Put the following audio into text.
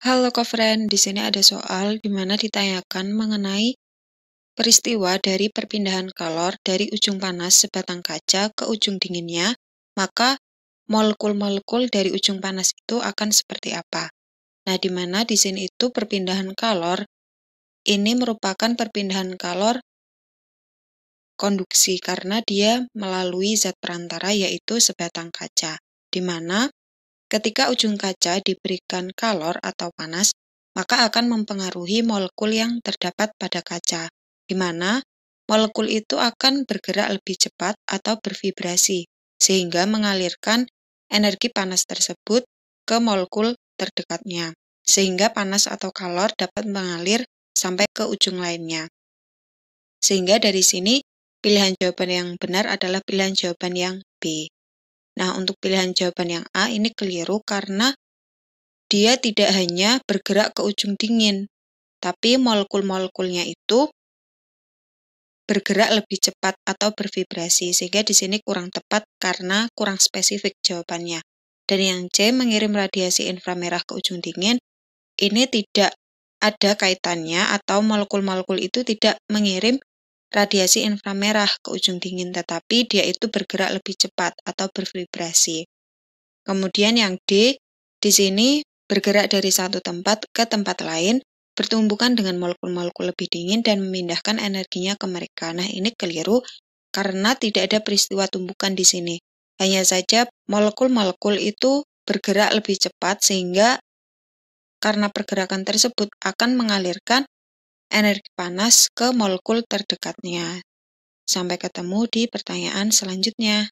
Halo friend, di sini ada soal di mana ditanyakan mengenai peristiwa dari perpindahan kalor dari ujung panas sebatang kaca ke ujung dinginnya, maka molekul-molekul dari ujung panas itu akan seperti apa. Nah, di mana di sini itu perpindahan kalor ini merupakan perpindahan kalor konduksi karena dia melalui zat perantara yaitu sebatang kaca, di mana Ketika ujung kaca diberikan kalor atau panas, maka akan mempengaruhi molekul yang terdapat pada kaca, di mana molekul itu akan bergerak lebih cepat atau bervibrasi, sehingga mengalirkan energi panas tersebut ke molekul terdekatnya, sehingga panas atau kalor dapat mengalir sampai ke ujung lainnya. Sehingga dari sini, pilihan jawaban yang benar adalah pilihan jawaban yang B. Nah, untuk pilihan jawaban yang A ini keliru karena dia tidak hanya bergerak ke ujung dingin, tapi molekul-molekulnya itu bergerak lebih cepat atau bervibrasi, sehingga di sini kurang tepat karena kurang spesifik jawabannya. Dan yang C, mengirim radiasi inframerah ke ujung dingin, ini tidak ada kaitannya atau molekul-molekul itu tidak mengirim radiasi inframerah ke ujung dingin, tetapi dia itu bergerak lebih cepat atau bervibrasi. Kemudian yang D, di sini bergerak dari satu tempat ke tempat lain, bertumbukan dengan molekul-molekul lebih dingin dan memindahkan energinya ke mereka. Nah, ini keliru karena tidak ada peristiwa tumbukan di sini. Hanya saja molekul-molekul itu bergerak lebih cepat sehingga karena pergerakan tersebut akan mengalirkan energi panas ke molekul terdekatnya. Sampai ketemu di pertanyaan selanjutnya.